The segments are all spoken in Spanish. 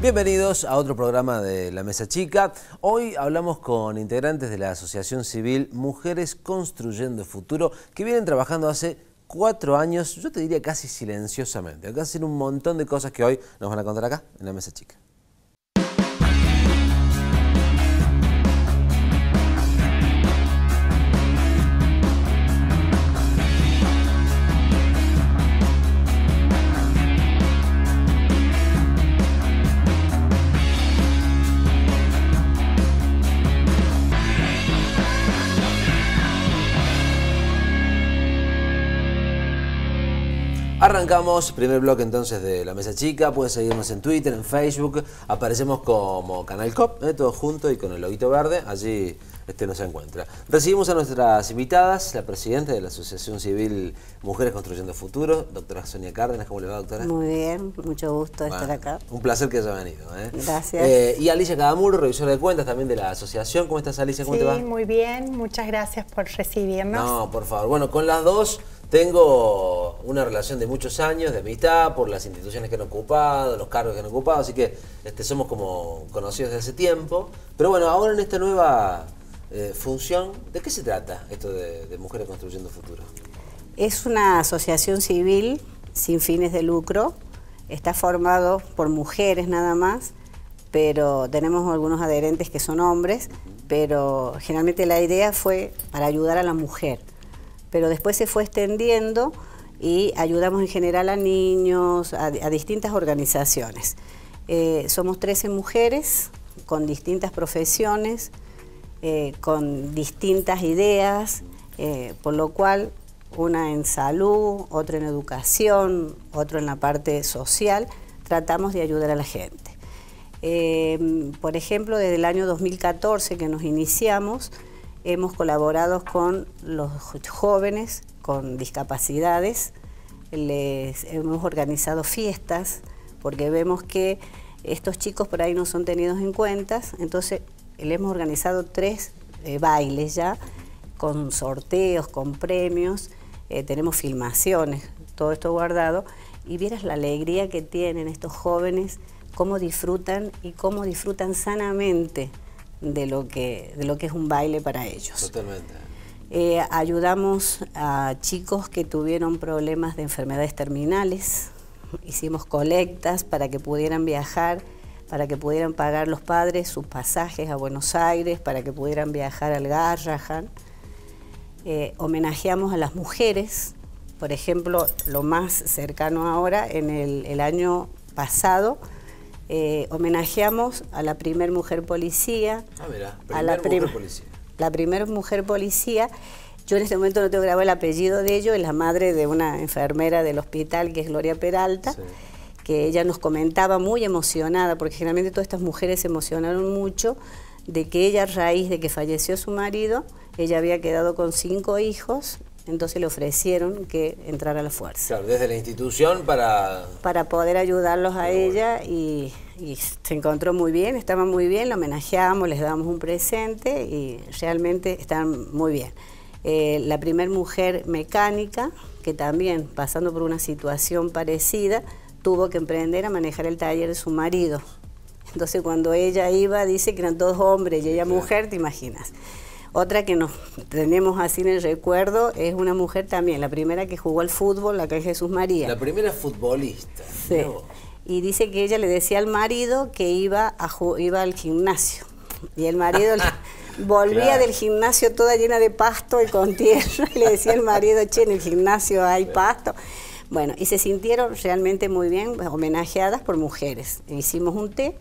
Bienvenidos a otro programa de La Mesa Chica. Hoy hablamos con integrantes de la Asociación Civil Mujeres Construyendo Futuro, que vienen trabajando hace cuatro años, yo te diría casi silenciosamente. Acá hacen un montón de cosas que hoy nos van a contar acá en La Mesa Chica. Arrancamos, primer bloque entonces de La Mesa Chica, pueden seguirnos en Twitter, en Facebook, aparecemos como Canal Cop, ¿eh? todos todo junto y con el logito verde, allí este, nos encuentra. Recibimos a nuestras invitadas, la presidenta de la Asociación Civil Mujeres Construyendo Futuro, doctora Sonia Cárdenas, ¿cómo le va doctora? Muy bien, mucho gusto estar acá. Un placer que haya venido. ¿eh? Gracias. Eh, y Alicia Cadamur, revisora de cuentas también de la asociación, ¿cómo estás Alicia? ¿Cómo sí, te muy bien, muchas gracias por recibirnos. No, por favor, bueno, con las dos tengo una relación de muchos años, de amistad, por las instituciones que han ocupado, los cargos que han ocupado, así que este, somos como conocidos desde hace tiempo. Pero bueno, ahora en esta nueva eh, función, ¿de qué se trata esto de Mujeres Construyendo Futuro? Es una asociación civil sin fines de lucro, está formado por mujeres nada más, pero tenemos algunos adherentes que son hombres, pero generalmente la idea fue para ayudar a la mujer pero después se fue extendiendo y ayudamos en general a niños, a, distintas organizaciones. Eh, somos 13 mujeres con distintas profesiones, eh, con distintas ideas, eh, por lo cual una en salud, otra en educación, otro en la parte social, tratamos de ayudar a la gente. por ejemplo, desde el año 2014 que nos iniciamos, hemos colaborado con los jóvenes con discapacidades, les hemos organizado fiestas, porque vemos que estos chicos por ahí no son tenidos en cuenta, entonces le hemos organizado tres eh, bailes ya, con sorteos, con premios, eh, tenemos filmaciones, todo esto guardado, y vieras la alegría que tienen estos jóvenes, cómo disfrutan y cómo disfrutan sanamente de lo que, lo que es un baile para ellos. Totalmente. Eh, ayudamos a chicos que tuvieron problemas de enfermedades terminales, hicimos colectas para que pudieran viajar, para que pudieran pagar los padres sus pasajes a Buenos Aires, para que pudieran viajar al Garrahan. Eh, homenajeamos a las mujeres, por ejemplo, lo más cercano ahora, en el año pasado, eh, homenajeamos a la primer mujer policía. Ah, a la primera policía. La primera mujer policía. Yo en este momento no tengo grabado el apellido de ello, es la madre de una enfermera del hospital que es Gloria Peralta. que ella nos comentaba muy emocionada, porque generalmente todas estas mujeres se emocionaron mucho, de que ella a raíz de que falleció su marido, ella había quedado con cinco hijos entonces le ofrecieron que entrara a la fuerza. Claro, desde la institución para... Para poder ayudarlos a ella y, se encontró muy bien, estaba muy bien, lo homenajeamos, les damos un presente y realmente están muy bien. Eh, la primer mujer mecánica, que también pasando por una situación parecida, tuvo que emprender a manejar el taller de su marido. Entonces cuando ella iba, dice que eran dos hombres y ella mujer, te imaginas. Otra que nos tenemos así en el recuerdo es una mujer también, la primera que jugó al fútbol, la que es Jesús María. La primera futbolista. Sí. Y dice que ella le decía al marido que iba, a iba al gimnasio. Y el marido volvía del gimnasio toda llena de pasto y con tierra. y le decía al marido, che, en el gimnasio hay pasto. Bueno, y se sintieron realmente muy bien homenajeadas por mujeres. Hicimos un té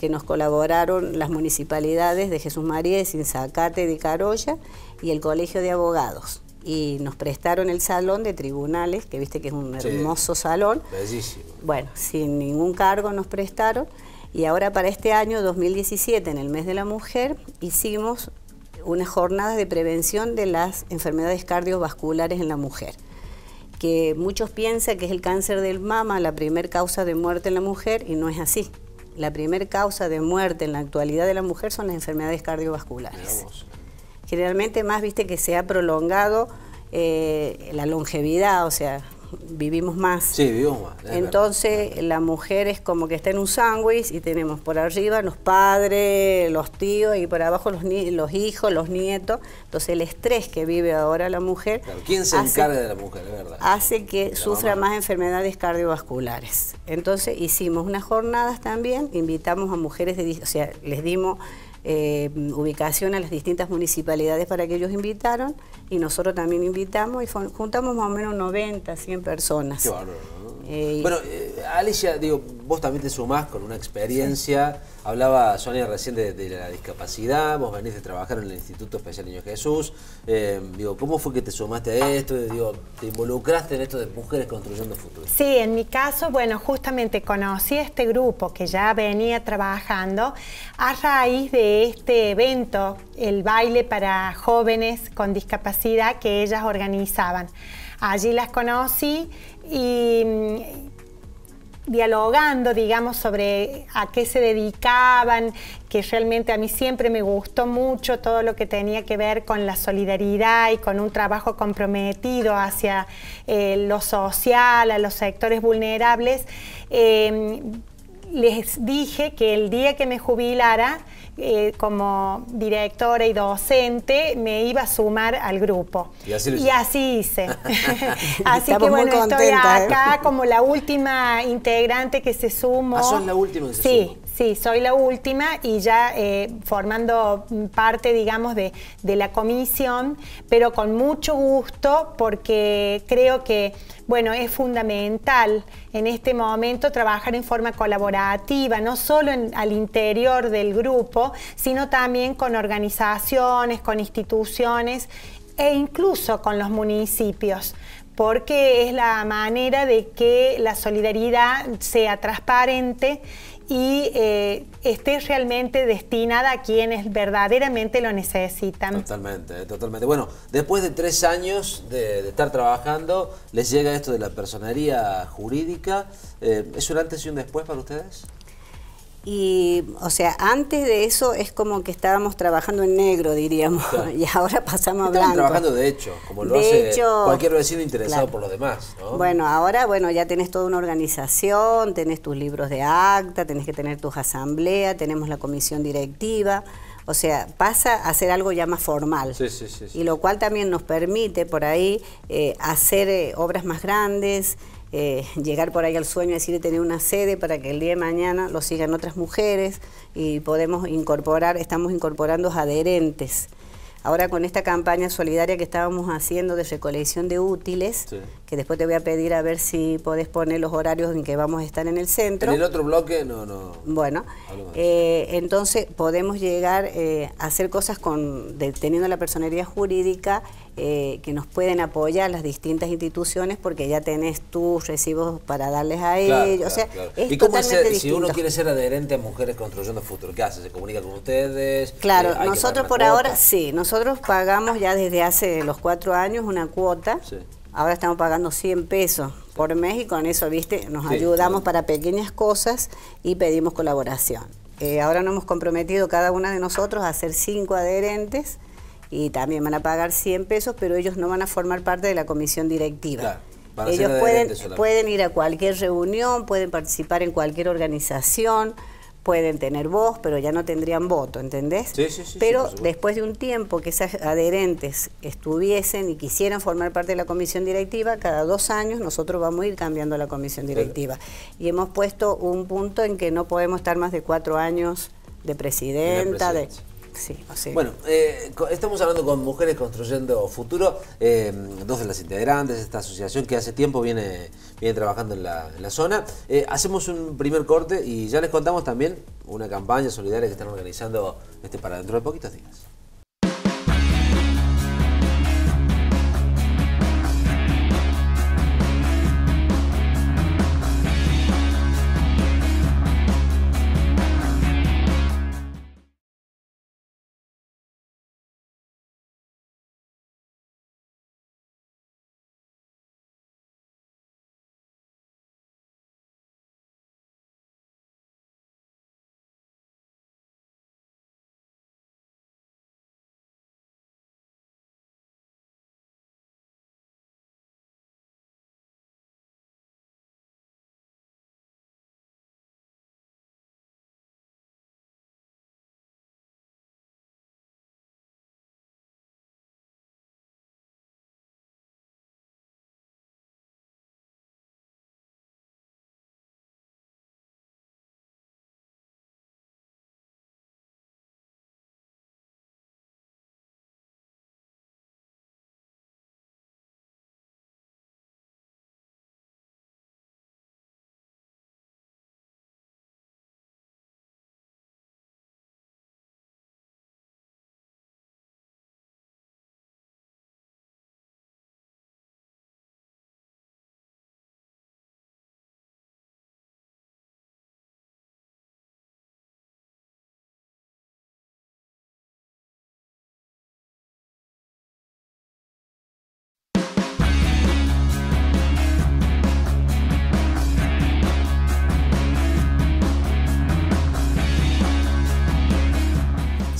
que nos colaboraron las municipalidades de Jesús María, de Sinzacate, de Carolla y el Colegio de Abogados. Y nos prestaron el salón de tribunales, que viste que es un hermoso salón. Bellísimo. Bueno, sin ningún cargo nos prestaron. Y ahora para este año 2017, en el mes de la mujer, hicimos unas jornadas de prevención de las enfermedades cardiovasculares en la mujer que muchos piensan que es el cáncer del mama la primer causa de muerte en la mujer y no es así la primer causa de muerte en la actualidad de la mujer son las enfermedades cardiovasculares. Generalmente más, viste, que se ha prolongado eh, la longevidad, o sea, vivimos más. Sí, Entonces la mujer es como que está en un sándwich y tenemos por arriba los padres, los tíos y por abajo los, los hijos, los nietos. Entonces el estrés que vive ahora la mujer... ¿Quién se encarga de la mujer, Hace que sufra más enfermedades cardiovasculares. Entonces hicimos unas jornadas también, invitamos a mujeres, de, o sea, les dimos... Eh, ubicación a las distintas municipalidades para que ellos invitaron y nosotros también invitamos y juntamos más o menos 90, 100 personas. Eh, bueno, eh, Alicia, digo, vos también te sumás con una experiencia, hablaba Sonia recién de, la discapacidad, vos venís de trabajar en el Instituto Especial Niño Jesús, eh, digo, ¿cómo fue que te sumaste a esto? Digo, ¿te involucraste en esto de Mujeres Construyendo Futuro? Sí, en mi caso, bueno, justamente conocí a este grupo que ya venía trabajando a raíz de este evento, el baile para jóvenes con discapacidad que ellas organizaban. Allí las conocí y mm, dialogando, digamos, sobre a qué se dedicaban, que realmente a mí siempre me gustó mucho todo lo que tenía que ver con la solidaridad y con un trabajo comprometido hacia eh, lo social, a los sectores vulnerables. Em, les dije que el día que me jubilara eh, como directora y docente, me iba a sumar al grupo. Y así, hice. así que bueno, estoy ¿eh? acá como la última integrante que se sumó. Ah, la última que se sí, sumó. Sí, soy la última y ya eh, formando parte, digamos, de, la comisión, pero con mucho gusto porque creo que, bueno, es fundamental en este momento trabajar en forma colaborativa, no solo al interior del grupo, sino también con organizaciones, con instituciones e incluso con los municipios porque es la manera de que la solidaridad sea transparente y eh, esté realmente destinada a quienes verdaderamente lo necesitan. Totalmente, eh, totalmente. Bueno, después de tres años de, estar trabajando, les llega esto de la personería jurídica. Eh, ¿Es un antes y un después para ustedes? Y, o sea, antes de eso es como que estábamos trabajando en negro, diríamos, y ahora pasamos a blanco. trabajando de hecho, como lo hace cualquier vecino interesado por los demás, Bueno, ahora, bueno, ya tenés toda una organización, tenés tus libros de acta, tenés que tener tus asambleas, tenemos la comisión directiva, o sea, pasa a ser algo ya más formal. y lo cual también nos permite por ahí eh, hacer eh, obras más grandes, eh, llegar por ahí al sueño, decir, tener una sede para que el día de mañana lo sigan otras mujeres y podemos incorporar, estamos incorporando adherentes. Ahora con esta campaña solidaria que estábamos haciendo de recolección de útiles, que después te voy a pedir a ver si podés poner los horarios en que vamos a estar en el centro. En el otro bloque, no, no. Bueno, eh, entonces podemos llegar eh, a hacer cosas con, teniendo la personería jurídica eh, que nos pueden apoyar las distintas instituciones porque ya tenés tus recibos para darles a ellos. o sea, ¿Y cómo si uno quiere ser adherente a Mujeres Construyendo Futuro? ¿Qué hace? ¿Se comunica con ustedes? Claro, nosotros por ahora sí, nosotros pagamos ya desde hace los cuatro años una cuota. Sí Ahora estamos pagando 100 pesos por mes y con eso, viste, nos ayudamos para pequeñas cosas y pedimos colaboración. Eh, ahora nos hemos comprometido cada una de nosotros a hacer cinco adherentes y también van a pagar 100 pesos, pero ellos no van a formar parte de la comisión directiva. Ellos pueden, pueden ir a cualquier reunión, pueden participar en cualquier organización, pueden tener voz, pero ya no tendrían voto, ¿entendés? Sí, sí, sí, pero después de un tiempo que esas adherentes estuviesen y quisieran formar parte de la comisión directiva, cada dos años nosotros vamos a ir cambiando la comisión directiva. Y hemos puesto un punto en que no podemos estar más de cuatro años de presidenta, de... Sí, Bueno, eh, estamos hablando con Mujeres Construyendo Futuro, eh, dos de las integrantes de esta asociación que hace tiempo viene, viene trabajando en la, zona. Eh, hacemos un primer corte y ya les contamos también una campaña solidaria que están organizando este, para dentro de poquitos días.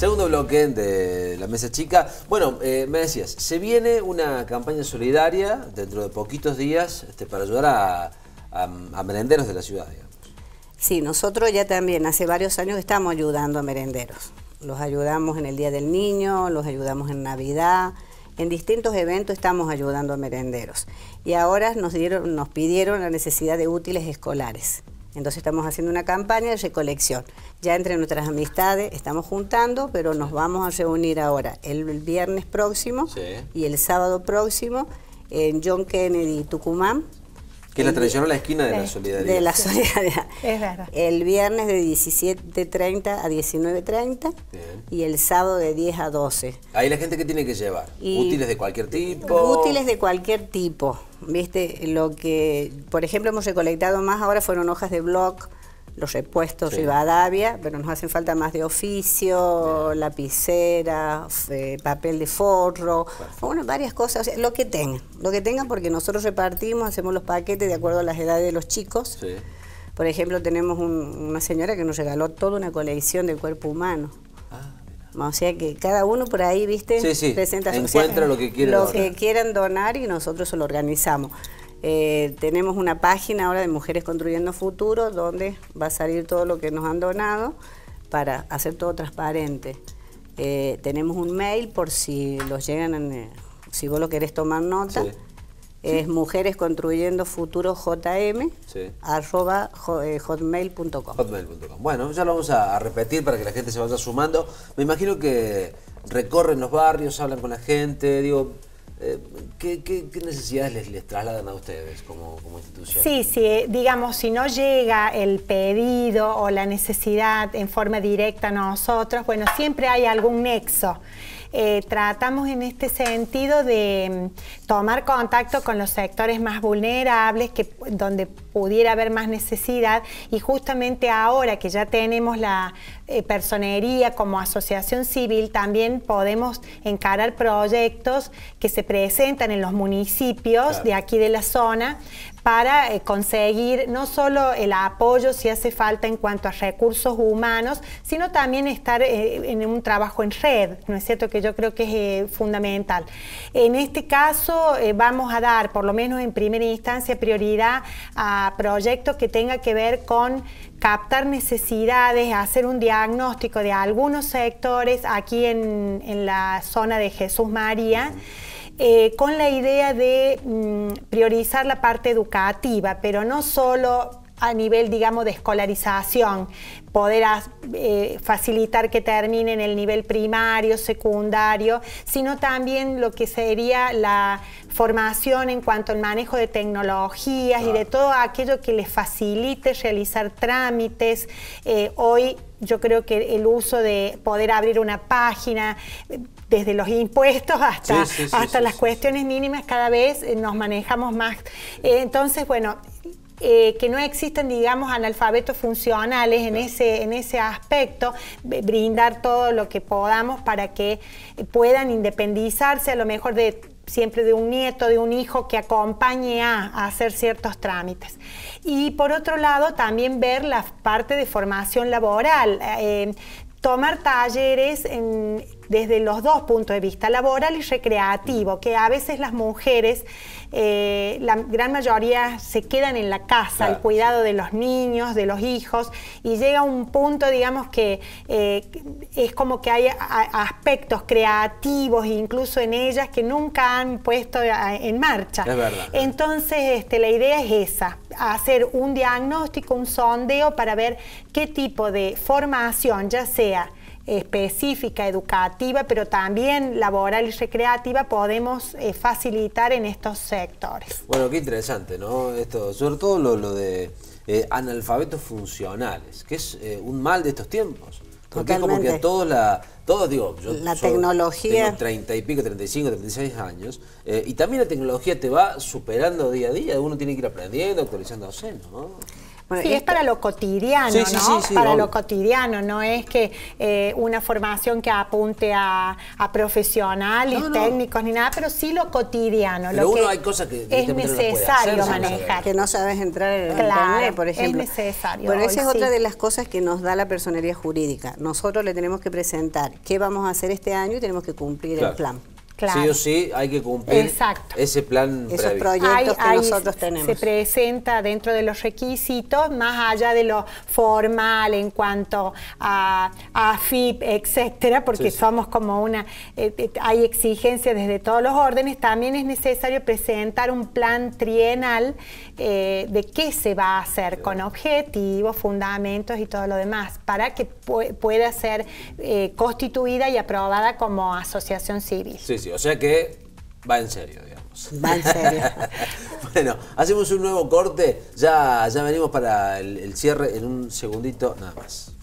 Segundo bloque de la mesa chica. Bueno, eh, me decías, se viene una campaña solidaria dentro de poquitos días este, para ayudar a, merenderos de la ciudad. Digamos. Sí, nosotros ya también hace varios años estamos ayudando a merenderos. Los ayudamos en el Día del Niño, los ayudamos en Navidad, en distintos eventos estamos ayudando a merenderos. Y ahora nos, nos pidieron la necesidad de útiles escolares. Entonces estamos haciendo una campaña de recolección. Ya entre nuestras amistades estamos juntando, pero nos vamos a reunir ahora el viernes próximo y el sábado próximo en John Kennedy, Tucumán, que es la tradición a la esquina de la solidaridad. De la solidaridad. Es verdad. El viernes de 17.30 a 19.30 y el sábado de 10 a 12. Ahí la gente que tiene que llevar. útiles de cualquier tipo. Útiles de cualquier tipo. Viste, lo que, por ejemplo, hemos recolectado más ahora fueron hojas de blog, los repuestos Rivadavia, pero nos hacen falta más de oficio, lapicera, eh, papel de forro, bueno, varias cosas, lo que tengan, lo que tengan porque nosotros repartimos, hacemos los paquetes de acuerdo a las edades de los chicos. Por ejemplo, tenemos una señora que nos regaló toda una colección del cuerpo humano. Ah, o sea que cada uno por ahí, viste, presenta lo que Lo que quieran donar y nosotros lo organizamos. Eh, tenemos una página ahora de Mujeres Construyendo Futuro donde va a salir todo lo que nos han donado para hacer todo transparente. Eh, tenemos un mail por si los llegan, eh, si vos lo querés tomar nota. Es Mujeres Construyendo Futuro JM arroba hotmail.com. Hotmail.com. Bueno, ya lo vamos a repetir para que la gente se vaya sumando. Me imagino que recorren los barrios, hablan con la gente, digo, eh, ¿qué, necesidades les, trasladan a ustedes como, institución? Sí, sí, eh, digamos, si no llega el pedido o la necesidad en forma directa a nosotros, bueno, siempre hay algún nexo. Eh, tratamos en este sentido de mm, tomar contacto con los sectores más vulnerables, que, donde pudiera haber más necesidad y justamente ahora que ya tenemos la eh, personería como asociación civil, también podemos encarar proyectos que se presentan en los municipios de aquí de la zona para eh, conseguir no solo el apoyo si hace falta en cuanto a recursos humanos, sino también estar eh, en un trabajo en red, ¿no es cierto? Que yo creo que es eh, fundamental. En este caso vamos a dar, por lo menos en primera instancia, prioridad a proyectos que tengan que ver con captar necesidades, hacer un diagnóstico de algunos sectores aquí en, la zona de Jesús María. Eh, con la idea de mm, priorizar la parte educativa, pero no solo a nivel, digamos, de escolarización, poder eh, facilitar que terminen el nivel primario, secundario, sino también lo que sería la formación en cuanto al manejo de tecnologías y de todo aquello que les facilite realizar trámites. Eh, hoy yo creo que el uso de poder abrir una página, desde los impuestos hasta, hasta las cuestiones mínimas, cada vez eh, nos manejamos más. entonces, bueno, eh, que no existen, digamos, analfabetos funcionales en ese, en ese aspecto, brindar todo lo que podamos para que puedan independizarse a lo mejor de siempre de un nieto, de un hijo que acompañe a, hacer ciertos trámites. Y por otro lado, también ver la parte de formación laboral, eh, tomar talleres en desde los dos puntos de vista, laboral y recreativo, que a veces las mujeres, eh, la gran mayoría se quedan en la casa, al cuidado de los niños, de los hijos, y llega un punto, digamos, que eh, es como que hay aspectos creativos, incluso en ellas, que nunca han puesto eh, en marcha. Es verdad. Entonces, este, la idea es esa, hacer un diagnóstico, un sondeo para ver qué tipo de formación, ya sea específica, educativa, pero también laboral y recreativa, podemos eh, facilitar en estos sectores. Bueno, qué interesante, ¿no? Esto, sobre todo lo, de eh, analfabetos funcionales, que es eh, un mal de estos tiempos. Porque es como que todos la, todos digo, yo la tecnología. Tengo 30 y pico, 35, 36 años, y también la tecnología te va superando día a día, uno tiene que ir aprendiendo, actualizándose, ¿no? sí, es para lo cotidiano, ¿no? para lo cotidiano, no es que eh, una formación que apunte a, profesionales, técnicos ni nada, pero sí lo cotidiano. Pero uno hay cosas que es necesario manejar. Que no sabes entrar en el por ejemplo. Es necesario. Bueno, esa es otra de las cosas que nos da la personería jurídica. Nosotros le tenemos que presentar qué vamos a hacer este año y tenemos que cumplir el plan. Sí o sí hay que cumplir ese plan Esos proyectos que nosotros tenemos. Se presenta dentro de los requisitos, más allá de lo formal en cuanto a, AFIP, etcétera, porque somos como una... Eh, eh, hay exigencias desde todos los órdenes, también es necesario presentar un plan trienal eh, de qué se va a hacer con objetivos, fundamentos y todo lo demás, para que pueda ser eh, constituida y aprobada como asociación civil. Sí, sí, o sea que va en serio, digamos. Va en serio. bueno, hacemos un nuevo corte, ya, ya venimos para el cierre en un segundito nada más.